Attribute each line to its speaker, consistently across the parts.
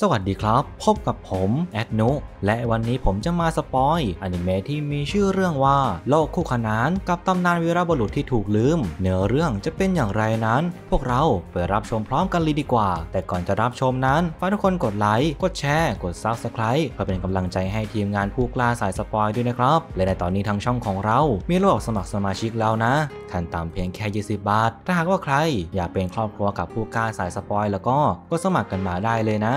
Speaker 1: สวัสดีครับ พบกับผมแอดโนและวันนี้ผมจะมาสปอยอนิเมะที่มีชื่อเรื่องว่าโลกคู่ขนานกับตำนานวีรบุรุษที่ถูกลืม เนื้อเรื่องจะเป็นอย่างไรนั้น พวกเราไปรับชมพร้อมกันเลยดีกว่า แต่ก่อนจะรับชมนั้น ฝากทุกคนกดไลค์กดแชร์กดซับสไคร b e เพื่อเป็นกำลังใจให้ทีมงานผู้กล้าสายสปอยด้วยนะครับ และในตอนนี้ทางช่องของเรา มีระบบสมัครสมาชิกแล้วนะขั้นต่ำเพียงแค่20บาทถ้าหากว่าใคร อยากเป็นครอบครัวกับผู้กล้าสายสปอย แล้วก็ก็สมัครกันมาได้เลยนะ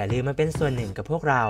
Speaker 1: อย่าลืมมาเป็นส่วนหนึ่งกับพวกเรา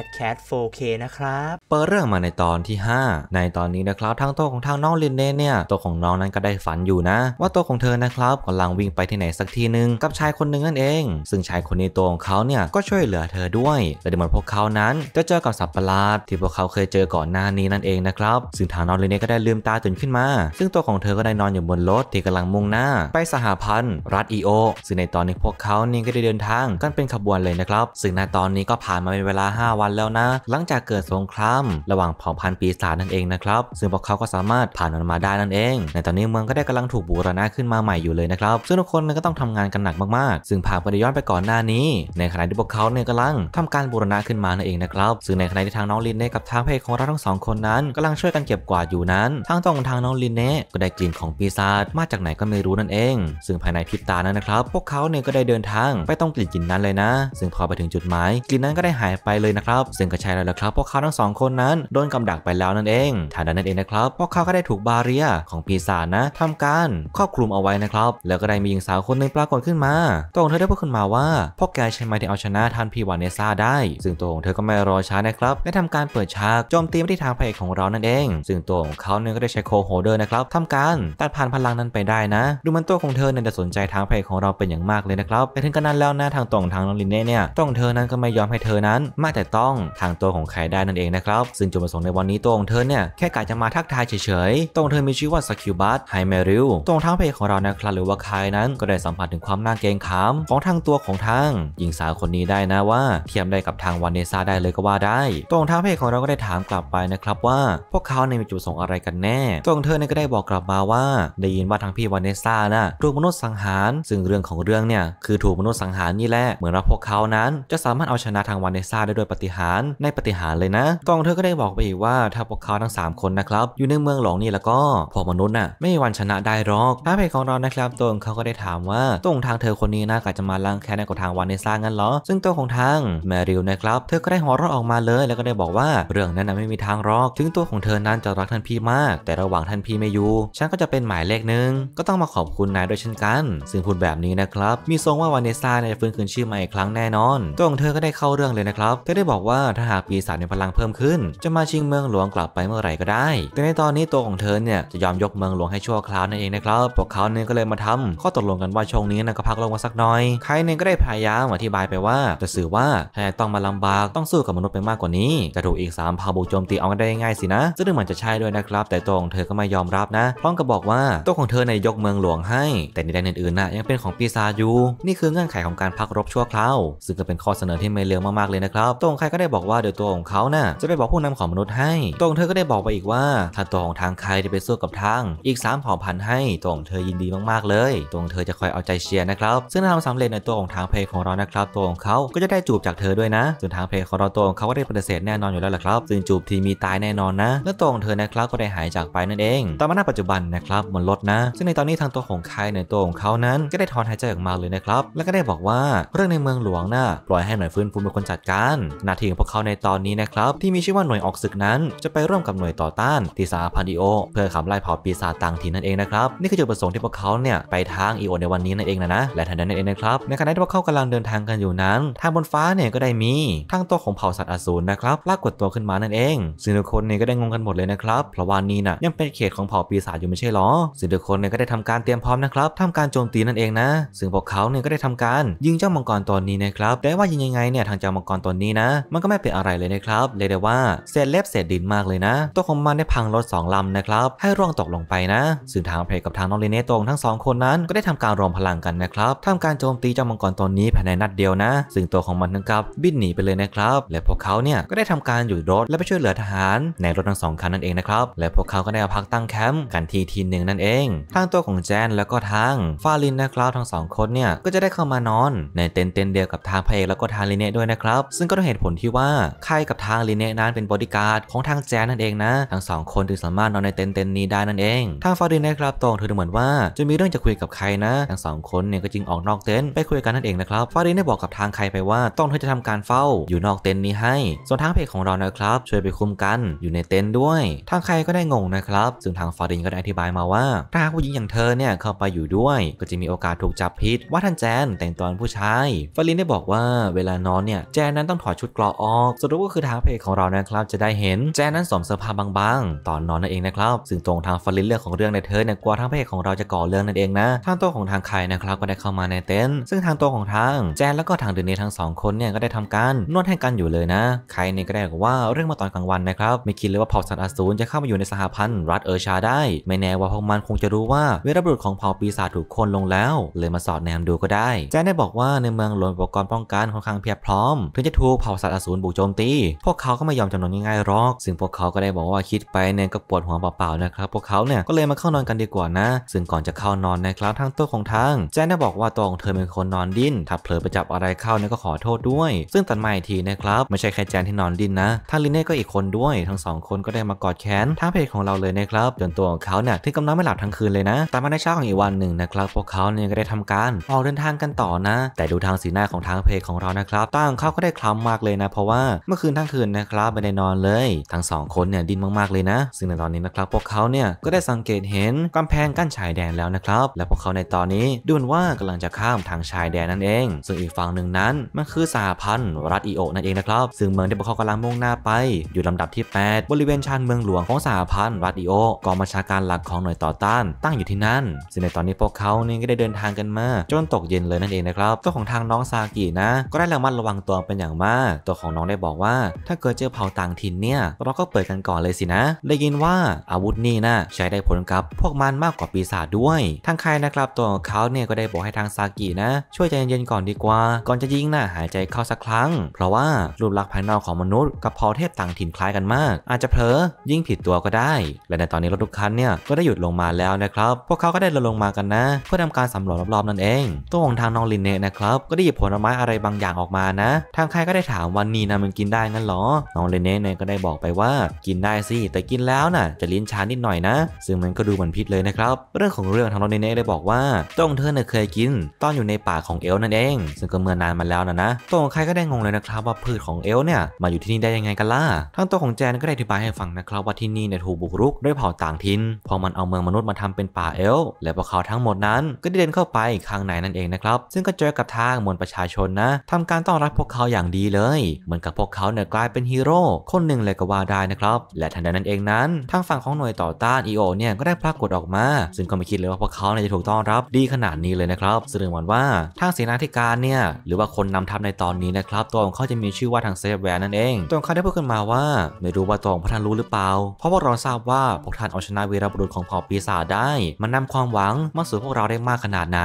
Speaker 1: a d cat 4k นะครับเปิดเรื่องมาในตอนที่ 5 ในตอนนี้นะครับทางตัวของทางน้องลินเน่เนี่ยตัวของน้องนั้นก็ได้ฝันอยู่นะ ว่าตัวของเธอนะครับกำลังวิ่งไปที่ไหนสักที่หนึ่งกับชายคนหนึ่งนั่นเองซึ่งชายคนนี้ตัวของเขาเนี่ยก็ช่วยเหลือเธอด้วยและเดม๋ยวพวกเขานั้นจะเจอกับสัตว์ประหลาดที่พวกเขาเคยเจอก่อนหน้านี้นั่นเองนะครับซึ่งทางน้องลินเน่ก็ได้ลืมตาตื่นขึ้นมา ซึ่งตัวของเธอก็ได้นอนอยู่บนรถที่กำลังมุ่งหน้า ไปสหพันธ์รัฐอีโอซึ่งในตอนนี้พวกเขานี่ก็ได้เดินทางกันเป็นขบวนเลยนะครับ ซึ่งในตอนนี้ก็ผ่านมาเป็นเวลา 5 วันแล้วนะ หลังจากเกิดสงครามำระหว่างเผ่าพันธุ์ปีศาจนั่นเองนะครับ ซึ่งพวกเขาก็สามารถผ่านออกมาได้นั่นเองในตอนนี้เมืองก็ได้กำลังถูกบูรณะขึ้นมาใหม่อยู่เลยนะครับ ซึ่งทุกคนก็ต้องทำงานกันหนักมากๆ ซึ่งผ่านไปย้อนไปก่อนหน้านี้ ในขณะที่พวกเขาเนี่ยกำลังทำการบูรณะขึ้นมานั่นเองนะครับ ซึ่งในขณะที่ทางน้องลินเน่กับทางเพ่ของเราทั้งสองคนนั้นกำลังช่วยกันเก็บกวาดอยู่นั้นทางตรงทางน้องลินเน่ก็ได้กลิ่นของปีศาจมาจากไหนก็ไม่รู้นั่นเอง ซึ่งภายในพริบตานั้นนะครับพวกเขาเนี่ยก็ได้เดินทางไปต้องกลิ่นกลิ่นนั้นเลยนะ ซึ่งพอไปถึงจุดหมายกลิ่นนั้นก็ได้หายไปเลยนะครับ ซึ่งกระชยแล้วละครับพวกเขาทั้งสองคนนั้นโดนกำดักไปแล้วนั่นเองฐานั้นั่นเองนะครับพวกเขาก็ได้ถูกบาเรียของปีศาจนะทำการครอบคลุมเอาไว้นะครับ แล้วก็ได้มีหญิงสาวคนหนึ่งปรากฏขึ้นมาตัวของเธอได้พูดขึ้นมาว่า พวกแกใช่ไหมที่เอาชนะท่านพีวานเนซ่าได้ ซึ่งตัวของเธอก็ไม่รอช้านะครับได้ทำการเปิดฉากโจมตีไาที่ทางพระเอกของเรานั่นเอง ซึ่งตัวของเขาเนี่ยก็ได้ใช้โคโฮเดอร์นะครับทำการตัดผ่านพลังนั้นไปได้นะดูมันตัวของเธอเนี่ยจะสนใจทางพระเอกของเราเป็นอย่างมากเลยนะครับแต่ถึงกระนั้นแล้วนะทางตองทางลอรินเน่เนี่ยตของเธอนั้นก็ไม่ยอมให้เธอนั้นมาแต่ต้องทางตัวของใครได้นั่นเองนะครับับซึ่งจุดประสงค์ในวันนี้ตัวของเธอเนี่ยแค่กะจะมาทักทายเฉยๆ ตรงเธอมีชื่อว่าสกิลบัตไฮเมริลตรงทางเพจของเรานะครับหรือว่าคายนั้นก็ได้สัมผัสถึงความน่าเกงขามของทางตัวของทางหญิงสาวคนนี้ได้นะว่า เทียมได้กับทางวานเนซ่าได้เลยก็ว่าได้ ตรงทางเพจของเราก็ได้ถามกลับไปนะครับว่าพวกเขาในมีจุดประสงค์อะไรกันแน่ตรงเธอเนี่ยก็ได้บอกกลับมาว่าได้ยินว่าทางพี่วานเนซ่าน่ะถูกมนุษย์สังหารซึ่งเรื่องของเรื่องเนี่ยคือถูกมนุษย์สังหารนี่แหละเหมือนว่าพวกเขานั้น จะสามารถเอาชนะทางวานเนซ่าได้โดยปฏิหารในปฏิหารเลยนะตรงเธธอก็ได้บอกไปอีกว่า ถ้าพวกเขาทั้ง3 คนนะครับ อยู่ในเมืองหลงนี่แล้วก็พวกมนุษย์น่ะไม่มีวันชนะได้หรอกพระเพของเรานะครับ ตัวเขาก็ได้ถามว่าตัวของทางเธอคนนี้น่ากจะมาล้างแค้นในกับทางวันในสางงั้นเหรอ ซึ่งตัวของทางแมริลนะครับเธอก็ได้หัวเราะออกมาเลย แล้วก็ได้บอกว่าเรื่องนั้นไม่มีทางรอกถึงตัวของเธอนั้นจะรักท่านพี่มาก แต่ระหว่างท่านพี่ไม่อยู่ฉันก็จะเป็นหมายเลขหนึ่งก็ต้องมาขอบคุณนายด้วยเช่นกัน ซึ่งพูดแบบนี้นะครับมีทรงว่าวานเนซ่าจะฟื้นคืนชีพมาอีกครั้งแน่นอนตัวของเธอก็ได้เข้าเรื่องเลยนะครับเธอได้บอกว่าถ้าหากปีศาจมีพลังเพิ่มขึ้นึ้นจะมาชิงเมืองหลวงกลับไปเมื่อไหร่ก็ได้ แต่ในตอนนี้ตัวของเธอเนี่ยจะยอมยกเมืองหลวงให้ชั่วคราวนั่นเองนะครับ พวกเขาเนี่ยก็เลยมาทำ ข้อตกลงกันว่าช่วงนี้นะก็พักลงมาสักหน่อย ใครเนี่ยก็ได้พยายามอธิบายไปว่าจะสื่อว่าแทนต้องมาลำบากต้องสู้กับมนุษย์ไปมากกว่านี้ จะถูกอีก3พาบุกโจมตีเอาได้ง่ายสินะ ซึ่งมันจะใช่ด้วยนะครับ แต่ตัวของเธอก็ไม่ยอมรับนะ พร้อมกับบอกว่าตัวของเธอในยกเมืองหลวงให้ แต่ในด้านอื่นๆนะยังเป็นของปีศาจอยู่ นี่คือเงื่อนไขของการพักรบชั่วคราว ซึ่งก็เป็นข้อเสนอที่ไม่เลวมากๆเลยนะครับตัวของใครก็ได้บอกว่าเดี๋ยวตัวของเขานะ่ะจะไปบอกผู้นำของมนุษย์ให้ตรงเธอก็ได้บอกไปอีกว่าถ้าตัวของทางใครจะไปสู้กับทาง อีก3ามเผ่าพันธุ์ให้ตรงเธอยินดีมากๆเลยตรงเธอจะคอยเอาใจเชียร์นะครับ ซึ่งทำสำเร็จในตัวของทางเพลของเรานะครับ ตัวของเขาก็จะได้จูบจากเธอด้วยนะ ส่วนทางเพลของเราตัวของเขาก็ได้ปฏิเสธแน่นอนอยู่แล้วแหละครับซึ่งจูบทีมีตายแน่นอนนะ และตัวของเธอนะครับ ก็ได้หายจากไปนั่นเองต่อมาณปัจจุบันนะครับบนรถนะ ซึ่งในตอนนี้ทางตัวของใครในตัวของเขานั้น ก็ได้ถอนหายใจออกมาเลยนะครับ แล้วก็ได้บอกว่า เรื่องในเมืองหลวงนะ่ะปล่อยให้หน่วยฟื้นฟูเป็นคนจัดการหน้าที่ของพวกเขาในตอนนี้นะครับที่มีชื่อว่าหน่วยออกศึกนั้น จะไปร่วมกับหน่วยต่อต้านที่สาพันดิโอเพื่อขับไล่เผ่าปีศาจต่างถิ่นนั่นเองนะครับ นี่คือจุดประสงค์ที่พวกเขาเนี่ย ไปทางอีโอในวันนี้นั่นเองนะนะและทันใดนั่นเองนะครับ ในขณะที่พวกเขากำลังเดินทางกันอยู่นั้น ทางบนฟ้าเนี่ยก็ได้มีทางตัวของเผ่าสัตว์อสูรนะครับลากฏดตัวขึ้นมานั่นเองซึ่งทุกคนเนี่ยก็ได้งงกันหมดเลยนะครับเพราะว่านี่น่ะยังเป็นเขตของเผ่าปีศาจอยู่ไม่ใช่หรอซึ่งทุกคนเนี่ยก็ได้ทำการเตรียมพร้อมนะครับทำการโจมตีนั่นเองนะซึ่งพวกเขาเนี่ยก็ได้ทำการยิงเจ้ามังกรตัวนี้นะครับแต่ว่ายิงยังไงเนี่ยทางเจ้ามังกรตัวนี้นะมันก็ไม่เป็นอะไรเลยนะครับเลยได้ว่าเศษเล็บเศษดินมากเลยนะ ตัวของมันได้พังรถสองลำนะครับ ให้ร่วงตกลงไปนะซึ่งทางเพลกับทางน้องลีเนตรง ทั้งสองคนนั้นก็ได้ทำการรวมพลังกันนะครับทำการโจมตีเจ้ามังกรตนนี้ภายในนัดเดียวนะ ซึ่งตัวของมันนั้งกับบินหนีไปเลยนะครับและพวกเขาเนี่ยก็ได้ทำการหยุดรถและไปช่วยเหลือทหารในรถทั้งสองคันนั่นเองนะครับและพวกเขาก็ได้พักตั้งแคมป์กันทีทีหนึ่งนั่นเองทางตัวของแจนแล้วก็ทางฟาลินนะครับทั้งสองคนเนี่ยก็จะได้เข้ามานอน ในเต็นท์เดียวกับทางเพลกแล้วก็ทางลีเน่ด้วยนะครับซึ่งก็ด้วยเหตุผลที่ว่าใครกับทางลีเน่นั้นการเป็นบอดี้การ์ดของทางแจนนั่นเองนะทั้งสองคนถึงสามารถนอนในเต็นท์เต็นท์นี้ได้นั่นเองทางฟารินนะครับตรงเธอเหมือนว่าจะมีเรื่องจะคุยกับใครนะทั้งสองคนเนี่ยก็จึงออกนอกเต็นท์ไปคุยกันนั่นเองนะครับฟารินได้บอกกับทางใครไปว่าต้องเธอจะทำการเฝ้าอยู่นอกเต็นท์นี้ให้ส่วนทางเพจของเรานะครับช่วยไปคุมกันอยู่ในเต็นท์ด้วย ทางใครก็ได้งงนะครับซึ่งทางฟารินก็ได้อธิบายมาว่าถ้าผู้หญิงอย่างเธอเนี่ยเข้าไปอยู่ด้วย ก็จะมีโอกาสถูกจับผิด ว่าท่านแจนแต่งตอนผู้ชายฟารินได้บอกว่า เวลานอนเนี่ยแจนนั้นต้องถอดชุดกรอออกสรุปก็คือทางเพจของเรานะนะครับจะได้เห็นแจนนั้นสวมเสื้อผ้าบางๆ ตอนนอนนั่นเองนะครับ ซึ่งตรงทางฟลินเรื่องของเรื่องในเธอเนี่ยกลัวทางพเอกของเราจะก่อเรื่องนั่นเองนะ ทางตัวของทางใครนะครับก็ได้เข้ามาในเต็นท์ ซึ่งทางตัวของทางแจนแล้วก็ทางเดนนี่ทั้งสองคนเนี่ยก็ได้ทำการนวดให้กันอยู่เลยนะ ใครเนี่ยก็ได้บอกว่าเรื่องมาตอนกลางวันนะครับ ไม่คิดเลยว่าเผ่าสัตว์อสูรจะเข้ามาอยู่ในสหพันธ์รัฐเออชาได้ ไม่แน่ว่าพวกมันคงจะรู้ว่าเวรบุตรของเผ่าปีศาจถูกคนลงแล้ว เลยมาสอดแนมดูก็ได้ แจนได้บอกว่าในเมืองหลวงอุปกรณ์ป้องกันค่อนข้างเพียบพร้อมถึงจะถูกเผ่าสัตว์อสูรบุกโจมตีพวกเขาก็ไม่ยอมจำนวนง่ายๆหรอก ซึ่งพวกเขา ก็ได้บอกว่าคิดไปเนี่ยก็ปวดหัวเปล่าๆนะครับ พวกเขาเนี่ยก็เลยมาเข้านอนกันดีกว่านะ ซึ่งก่อนจะเข้านอนนะครับ ทั้งตัวของทางแจนได้บอกว่า ตัวของเธอเป็นคนนอนดิ้นถ้าเผลอไปจับอะไรเข้าเนี่ยก็ขอโทษด้วย ซึ่งตันมาอีกทีนะครับ ไม่ใช่แค่แจนที่นอนดิ้นนะทั้งลินเน่ก็อีกคนด้วย ทั้งสองคนก็ได้มากอดแขนทั้งเพจของเราเลยนะครับจนตัวของเขาเนี่ยที่กำลังไม่หลับทั้งคืนเลยนะ แต่มาในเช้าของอีกวันหนึ่งนะครับ พวกเขาเนี่ยก็ได้ทำการออกเดินทางกันต่อนะ แต่ดูทางสีหน้าของทางเพจของเรานะครับตั้งเขาก็ได้คล้ำมากเลยนะเพราะว่าเมื่อคืนทั้งคืนนะครับไในนอนเลยทั้งสองคนเนี่ยดิ้นมากๆเลยนะ ซึ่งในตอนนี้นะครับ พวกเขาเนี่ยก็ได้สังเกตเห็นกำแพงกั้นชายแดนแล้วนะครับ และพวกเขาในตอนนี้ ดูเหมือนว่ากำลังจะข้ามทางชายแดนนั่นเอง ซึ่งอีกฝั่งหนึ่งนั้น มันคือสหพันธ์รัฐอีโอนั่นเองนะครับ ซึ่งเมืองที่พวกเขากำลังมุ่งหน้าไปอยู่ลำดับที่ 8 บริเวณชานเมืองหลวงของสหพันธ์รัฐอีโอกองบัญชาการหลักของหน่วยต่อต้าน ตั้งอยู่ที่นั่นซึ่งในตอนนี้พวกเขานี่ก็ได้เดินทางกันมาจนตกเย็นเลยนั่นเองนะครับตัวของทางน้องซากินะ ก็ได้ระมัดระวังตัวเป็นอย่างมาก ตัวของน้องได้บอกว่าถ้าเกิดเจอภผ่าต่างถิ่นเนี่ยเราก็เปิดกันก่อนเลยสินะ ได้ยินว่าอาวุธนี่นะใช้ได้ผลกับพวกมันมากกว่าปีศาจด้วยทางใครนะครับ ตัวเขาเนี่ยก็ได้บอกให้ทางซากินะ ช่วยใจเย็นๆก่อนดีกว่า ก่อนจะยิงนะหายใจเข้าสักครั้ง เพราะว่ารูปลักษณ์ภายนอกของมนุษย์ กับพอเทพต่างถิ่นคล้ายกันมาก อาจจะเผลอยิ่งผิดตัวก็ได้ และในตอนนี้รถทุกคันเนี่ยก็ได้หยุดลงมาแล้วนะครับพวกเขาก็ได้ลงมากันนะ เพื่อทำการสำรวจรอบๆนั่นเอง ตัวของทางน้องลินเน่นะครับก็ได้หยิบผลไม้อะไรบางอย่างออกมานะ ทางใครก็ได้ถามวันนี้นะมันกินได้งั้นหรอน้องเลเน่เนี่ยก็ได้บอกไปว่ากินได้สิ แต่กินแล้วน่ะจะลิ้นชานิดหน่อยนะ ซึ่งมันก็ดูเหมือนพิษเลยนะครับเรื่องของเรื่องทางโรเนเน่ได้บอกว่าตงเธอเนี่ยเคยกิน ตอนอยู่ในป่าของเอลนั่นเองซึ่งก็เมื่อนานมาแล้วนะนะตัวของใครก็ได้งงเลยนะครับว่าพืชของเอลเนี่ยมาอยู่ที่นี่ได้ยังไงกันล่ะทั้งตัวของแจนก็ได้อธิบายให้ฟังนะครับ ว่าที่นี่เนี่ยถูกบุกรุกด้วยเผ่าต่างถิ่นพอมันเอาเมืองมนุษย์มาทำเป็นป่าเอลและพวกเขาทั้งหมดนั้น ก็ได้เดินเข้าไปข้างในนั่นเองนะครับซึ่งก็เจอกับทางมวลประชาชนนะทำการต้อนรับพวกเขาอย่างดีเลย เหมือนกับพวกเขาเนี่ยกลายเป็นฮีโร่่คนหนึ่งเลยก็ว่าได้นะครับและทันใดนั้นเองนั้นทางฝั่งของหน่วยต่อต้านอีโอเนี่ยก็ได้ปรากฏออกมาซึ่งก็ไม่คิดเลยว่าพวกเขาเนี่ยจะถูกต้อนรับดีขนาดนี้เลยนะครับแสดงวว่าทางเสนาธิการเนี่ยหรือว่าคนนำทัพในตอนนี้นะครับ ตัวของเขาจะมีชื่อว่าทางเซฟแว์นั่นเองตัวของเขาได้พูดขึ้นมาว่า ไม่รู้ว่าตัวของพระท่านรู้หรือเปล่าเพราะว่าเราทราบว่าพวกท่านเอาชนะวีรบุรุษของเผ่าปีศาจได้ มันนำความหวังมาสู่พวกเราได้มากขนาดไหน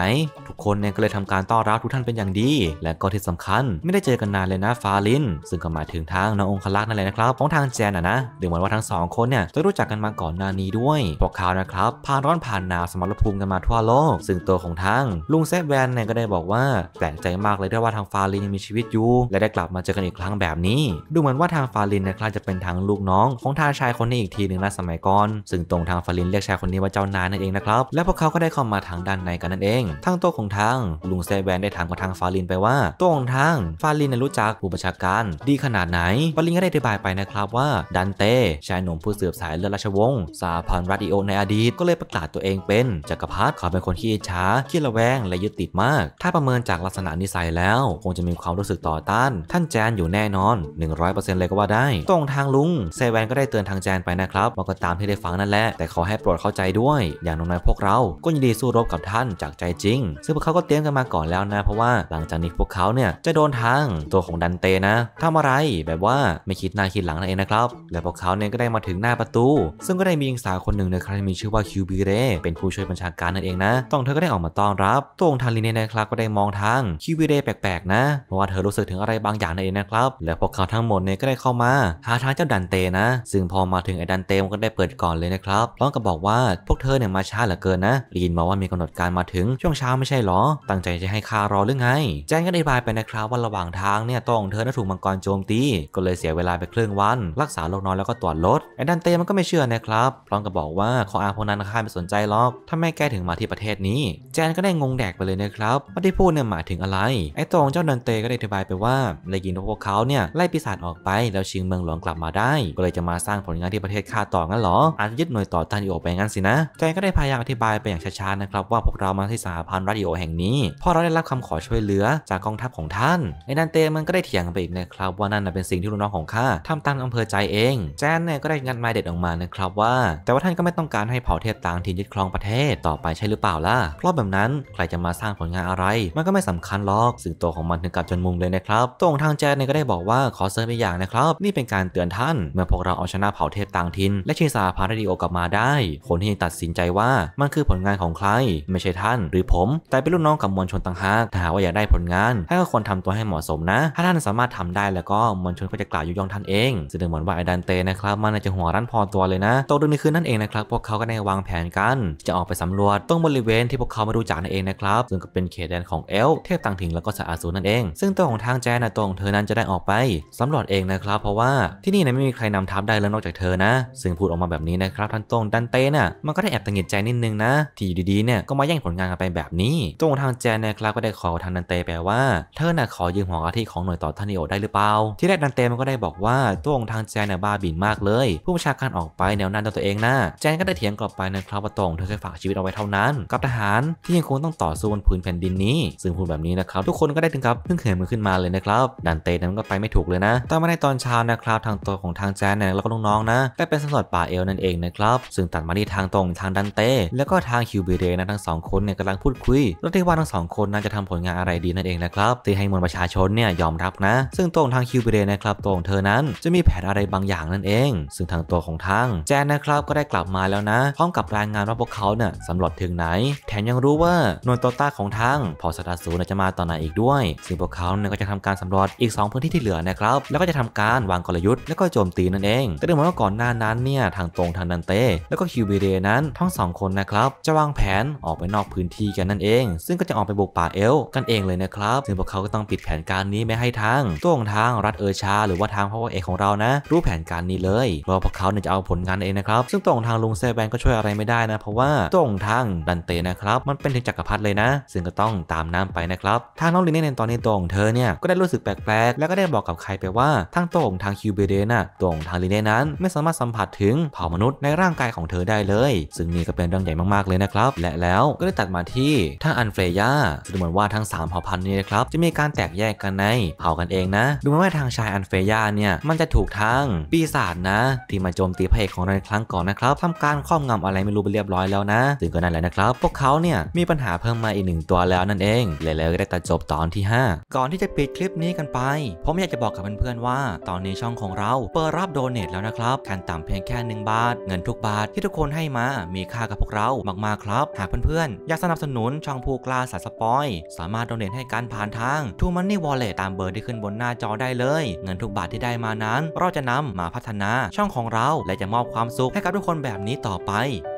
Speaker 1: ทุกคนเนี่ยก็เลยทำการต้อนรับทุกท่านเป็นอย่างดี และก็ที่สำคัญ ไม่ได้เจอกันนานเลยนะฟาลิน ซึ่งก็หมายถึงทางนององคลันั่นแหละนะครับของทางแจนอ่ะนะดูเหมือนว่าทั้งสองคนเนี่ยจะรู้จักกันมาก่อนหน้านี้ด้วยพวกเขานะครับผ่านร้อนผ่านหนาวสมรภูมิกันมาทั่วโลกซึ่งตัวของทางลุงแซแวนเนี่ยก็ได้บอกว่าแปลกใจมากเลยที่ว่าทางฟาลินยังมีชีวิตอยู่และได้กลับมาเจอกันอีกครั้งแบบนี้ ดูเหมือนว่าทางฟาลินนะครับจะเป็นทางลูกน้องของทางชายคนนี้อีกทีหนึ่งนะสมัยก่อนซึ่งตรงทางฟาลิน เรียกชายคนนี้ว่าเจ้านายนั่นเองนะครับและพวกเขาก็ได้เข้ามาทางด้านในกันนั่นเองทั้งตัวของทางลุงแซแวนได้ถามกับทางฟาลินไปว่าตัวของทางฟาลินรู้ จักผู้บัญชาการ ดีขนาดไหนฟาลินก็ได้ธิบายไปนะครับว่าดันเต้ชายหนุ่มผู้สืบสายเลือดราชวงศ์ซาพันรัติโอในอดีตก็เลยประกาศตัวเองเป็นจักรพรรดิเขาเป็นคนขี้ช้าขี้ระแวงและยึดติดมาก ถ้าประเมินจากลักษณะนิสัยแล้ว คงจะมีความรู้สึกต่อต้าน ท่านแจนอยู่แน่นอน 100%เลยก็ว่าได้ ตรงทางลุง เซเวนก็ได้เตือนทางแจนไปนะครับมันก็ตามที่ได้ฟังนั่นแหละแต่ขอให้โปรดเข้าใจด้วย อย่างน้อยพวกเราก็ยินดีสู้รบกับท่านจากใจจริงซึ่งพวกเขาก็เตรียมกันมาก่อนแล้วนะเพราะว่าหลังจากนี้พวกเขาเนี่ยจะโดนทางตัวของดันเต้นะทำอะไรแบบว่าไม่คคิดหน้าคิดหลังนั่นเองนะครับ และพวกเขาเนี่ยก็ได้มาถึงหน้าประตู ซึ่งก็ได้มีหญิงสาวคนหนึ่งนะครับที่มีชื่อว่าคิวบิเร เป็นผู้ช่วยบัญชาการนั่นเองนะตองเธอก็ได้ออกมาต้อนรับตองทารินเนี่ยนะครับก็ได้มองทาง คิวบิเรแปลกๆนะ เพราะว่าเธอรู้สึกถึงอะไรบางอย่างนั่นเองนะครับและพวกเขาทั้งหมดเนี่ยก็ได้เข้ามาหาทางเจ้าดันเตนะ ซึ่งพอมาถึงไอ้ดันเตมันก็ได้เปิดก่อนเลยนะครับร้องกับบอกว่าพวกเธอเนี่ยมาช้าเหลือเกินนะ ลีนมาว่ามีกำหนดการมาถึงช่วงเช้าไม่ใช่หรอ ตั้งใจจะให้ข้ารอหรือไงแจ้งก็ได้บายไปนะครับว่าระหว่างทางเนี่ยตองเธอถูกมังกรโจมตีก็เลยเสียเวลาายไปครึ่งวันรักษาโรคน้อยแล้วก็ตรวจลดไอ้ดันเต้มันก็ไม่เชื่อนะครับพร้อมกับบอกว่า ขออาพวกนั้นข้าไม่สนใจหรอกถ้าไม่แกถึงมาที่ประเทศนี้ แจนก็ได้งงแดกไปเลยนะครับว่าที่พูดเนี่ยหมายถึงอะไร ไอ้ตรงเจ้าดันเต้ก็ได้อธิบายไปว่าได้ยินว่าพวกเขาเนี่ยไล่ปีศาจออกไปแล้วชิงเมืองหลวงกลับมาได้ ก็เลยจะมาสร้างผลงานที่ประเทศข้าต่องั้นหรออาจจะยึดหน่วยต่อท้านอีโอไปงั้นสินะแจนก็ได้พยายามอธิบายไปอย่างช้าๆนะครับว่าพวกเรามาที่สหพันธ์รัฐอีโอแห่งนี้พอเราได้รับคำขอช่วยเหลือจากกองทัพของท่านไอ้ดันเต้มันก็ได้เถียงไปอีกนะครับว่านั่นเป็นสิ่งที่ลูกน้องของข้าทำตามอำเภอใจเองแจนเนี่ยก็ได้งัดไม้เด็ดออกมานะครับว่าแต่ว่าท่านก็ไม่ต้องการให้เผ่าเทพต่างถิ่นยึดครองประเทศ ต่อไปใช่หรือเปล่าล่ะ เพราะแบบนั้นใครจะมาสร้างผลงานอะไร มันก็ไม่สำคัญหรอกสื่อตัวของมันถึงกับจนมุมเลยนะครับตัวของทางแจนเนี่ยก็ได้บอกว่าขอเสริมอีกอย่างนะครับ นี่เป็นการเตือนท่าน เมื่อพวกเราเอาชนะเผ่าเทพต่างถิ่น และชิงสาพาราดิโอกลับมาได้คนที่ตัดสินใจว่ามันคือผลงานของใคร ไม่ใช่ท่านหรือผม แต่เป็นลูกน้องกับมวลชนต่างหากถ้าหากว่าอยากได้ผลงานท่านก็ควรทำตัวให้เหมาะสมนะ ถ้าท่านสามารถทำได้แล้วก็มวลชนก็จะกล่าวยุยง่านเองซึ่งดูเหมือนว่าไอดันเตนะครับมันจะหัวรั้นพอตัวเลยนะตกดึกในคืนนั่นเองนะครับ พวกเขาก็ได้วางแผนกัน จะออกไปสำรวจตรงบริเวณที่พวกเขาไม่รู้จักนั่นเองนะครับ ซึ่งก็เป็นเขตแดนของเอลเทพต่างถิ่นแล้วก็สัตว์อาสูรนั่นเอง ซึ่งตัวของทางแจนะตัวของเธอนั้นจะได้ออกไปสำรวจเองนะครับ เพราะว่าที่นี่นะไม่มีใครนำทัพได้แล้วนอกจากเธอนะ ซึ่งพูดออกมาแบบนี้นะครับ ท่านตรงดันเต้น่ะมันก็ได้แอบตังหิดใจนิดนึงนะที่ดีๆเนี่ยก็มาแย่งผลงานกันไปแบบนี้ตัวของทางแจนนะครับ ก็ได้ขอทางดันเต้แปลว่า เธอน่ะขอยืมหัวอาทิของหน่วยต่อทันิโอได้หรือเปล่าที่แรกดันเต้มันก็ได้บอกกว่าตัวองทางแจนเนี่ยบ้าบินมากเลย ผู้บัญชาการออกไปแนวนั้น้ตัวเองนะแจนก็ได้เถียงกลับไปนะครับว่าตรงเธอแค่ฝากชีวิตเอาไว้เท่านั้นกับทหารที่ยังคงต้องต่อสู้บนพื้นแผ่นดินนี้ ซึ่งพูดแบบนี้นะครับทุกคนก็ได้ถึงกับเพิ่งเขียนมือขึ้นมาเลยนะครับดันเตนั้นก็ไปไม่ถูกเลยนะ ต่อมาในตอนเช้านะครับทางตัวของทางแจนเนี่ยแล้วก็น้องๆนะได้เป็นสำรวจป่าเอลนั่นเองนะครับซึ่งตัดมาที่ทางตรงทางดันเต แล้วก็ทางคิวเบเรนะทั้งสองคนเนี่ยกำลังพูดคุยเรื่องที่ว่าทั้งสองคนน่าจะทำผลงานอะไรดีนั่นเองนะครับที่ให้มวลประชาชนเนี่ยยอมรับนะ ซึ่งตรงทางคิวเบเรนะครับตรงเธอนั้นจะมีแผนอะไรบางอย่างนั่นเอง ซึ่งทางตัวของทางแจนนะครับก็ได้กลับมาแล้วนะ พร้อมกับรายงานว่าพวกเขาเนี่ยสำรวจถึงไหน แถมยังรู้ว่านวลโตต้าของทางพอสตาสูนจะมาตอนไหนอีกด้วยซึ่งพวกเขาเนี่ยก็จะทำการสำรวจอีก2พื้นที่ที่เหลือนะครับ แล้วก็จะทำการวางกลยุทธ์ แล้วก็โจมตีนั่นเอง แต่ดูเหมือนว่าก่อนหน้านั้นเนี่ยทางตรงทางดันเต้แล้วก็คิวบีเรนั้นทั้งสองคนนะครับจะวางแผนออกไปนอกพื้นที่กันนั่นเอง ซึ่งก็จะออกไปบุกป่าเอลกันเองเลยนะครับซึ่งพวกเขาก็ต้องปิดแผนการนี้ไม่ให้ทางตัวของทางรัฐเออชา หรือว่าทางพพราะว่าเอกของเรานะ รู้แผนการนี้เลยรอพวกเขาเนี่ยจะเอาผลงานเองนะครับ ซึ่งตรงทางลุงเซแบนก็ช่วยอะไรไม่ได้นะเพราะว่าตรงทางดันเตนะครับมันเป็นถึงจักรพรรดิเลยนะ ซึ่งก็ต้องตามน้ำไปนะครับทางน้องลิน่ในตอนนี้ตรงเธอเนี่ยก็ได้รู้สึกแปลกๆ แล้วก็ได้บอกกับใครไปว่าทางตรงทางคิวเบเดน่ะตรงทางลินเน่นั้น ไม่สามารถสัมผัสถึงเผ่ามนุษย์ ในร่างกายของเธอได้เลย ซึ่งนี่ก็เป็นเรื่องใหญ่มากๆเลยนะครับและแล้วก็ได้ตัดมาที่ทางอันเฟรย่าดูเหมือนว่าทั้ง3เผ่าพันธุ์นี้นะครับจะมีการแตกแยกกันในเผ่ากันเองนะดูเหมือนว่า ทางชายอันเฟรยาเนี่ยี่ยมันจะถูกทางปีศาจนะที่มาโจมตีพระเอกของเราในครั้งก่อนนะครับทาการครอบงำอะไรไม่รู้ไปเรียบร้อยแล้วนะถึงก็นั่นแหละนะครับพวกเขาเนี่ยมีปัญหาเพิ่มมาอีกหนึ่งตัวแล้วนั่นเองแล้วก็ได้ตัดจบตอนที่5ก่อนที่จะปิดคลิปนี้กันไปผมอยากจะบอกกับเพื่อนๆว่าตอนนี้ช่องของเราเปิดรับโดเนทแล้วนะครับการต่ำเพียงแค่1บาท เงินทุกบาทที่ทุกคนให้มามีค่ากับพวกเรามากๆครับ หากเพื่อนๆอยากสนับสนุนช่องผู้กล้าสาสปอยสามารถโดเนทให้การผ่านทาง t ูมันนี่วอลเล็ตามเบอร์ที่ขึ้นบนหน้าจอได้เลยเงินทุกบาทที่ได้มานั้นเราจะนำมาพัฒนาช่องของเราและจะมอบความสุขให้กับทุกคนแบบนี้ต่อไป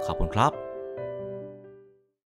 Speaker 1: ขอบคุณครับ